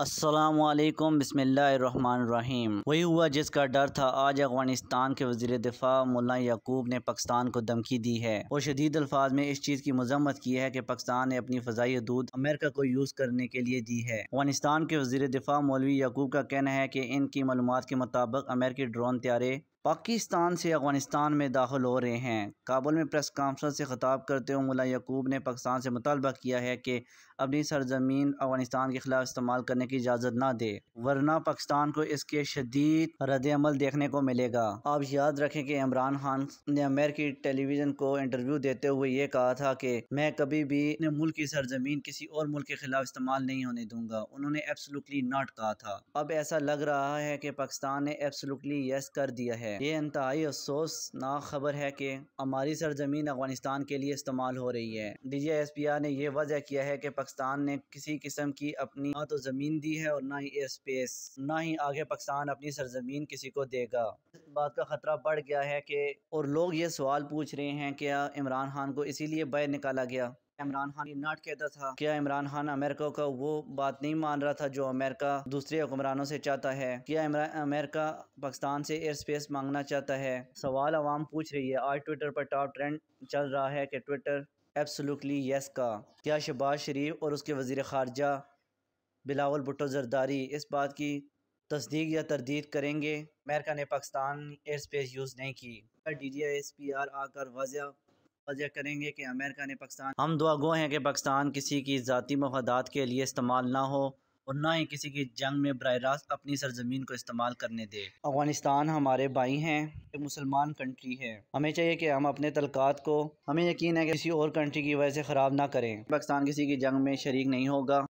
असलकम बसमीम वही हुआ जिसका डर था आज अफगानिस्तान के वजीर दिफा मुला यकूब ने पाकिस्तान को धमकी दी है और शदीद अल्फाज में इस चीज़ की मजम्मत की है कि पाकिस्तान ने अपनी फजाई हदूद अमेरिका को यूज़ करने के लिए दी है अफगानिस्तान के वजीर दिफा मौलवी यकूब का कहना है कि इनकी मालूम के मुताबिक अमेरिकी ड्रोन त्यारे पाकिस्तान से अफगानिस्तान में दाखिल हो रहे हैं काबुल में प्रेस कॉन्फ्रेंस से खिताब करते हुए मुला यकूब ने पाकिस्तान से मुतालबा किया है कि अपनी सरजमीन अफगानिस्तान के खिलाफ इस्तेमाल करने की इजाज़त ना दे वरना पाकिस्तान को इसके शदीद रद्दमल देखने को मिलेगा आप याद रखें कि इमरान खान ने अमेरिकी टेलीविज़न को इंटरव्यू देते हुए ये कहा था कि मैं कभी भी अपने मुल्क की सरजमीन किसी और मुल्क के खिलाफ इस्तेमाल नहीं होने दूंगा उन्होंने एब्सोलूटली नॉट कहा था अब ऐसा लग रहा है कि पाकिस्तान ने एब्सोलूटली यस कर दिया है है ये इंतहाई अफसोसनाक खबर है कि हमारी सरजमीन अफगानिस्तान के लिए इस्तेमाल हो रही है D J S P R ने यह वजह किया है कि पाकिस्तान ने किसी किस्म की अपनी ना तो ज़मीन दी है और ना ही एयर स्पेस ना ही आगे पाकिस्तान अपनी सरजमीन किसी को देगा इस बात का ख़तरा बढ़ गया है कि और लोग ये सवाल पूछ रहे हैं कि इमरान खान को इसीलिए बैर निकाला गया इमरान खान नाट कहता था क्या इमरान खान अमेरिका का वो बात नहीं मान रहा था जो अमेरिका दूसरे हुक्मरानों से चाहता है क्या अमेरिका पाकिस्तान से एयर स्पेस मांगना चाहता है सवाल आवाम पूछ रही है आज ट्विटर पर टॉप ट्रेंड चल रहा है कि ट्विटर एब्सोल्युटली यस का क्या शहबाज शरीफ और उसके वजीर खारजा बिलावल भुट्टो जरदारी इस बात की तस्दीक या तरदीद करेंगे अमेरिका ने पाकिस्तान एयर स्पेस यूज़ नहीं की D G S P R आकर वजह वजह करेंगे कि अमेरिका ने पाकिस्तान हम दुआ गो हैं कि पाकिस्तान किसी की जाति मफादात के लिए इस्तेमाल ना हो और ना ही किसी की जंग में बर रास्त अपनी सरजमीन को इस्तेमाल करने दे अफगानिस्तान हमारे भाई हैं मुसलमान कंट्री है हमें चाहिए कि हम अपने तलकात को हमें यकीन है कि किसी और कंट्री की वजह से ख़राब ना करें पाकिस्तान किसी की जंग में शरीक नहीं होगा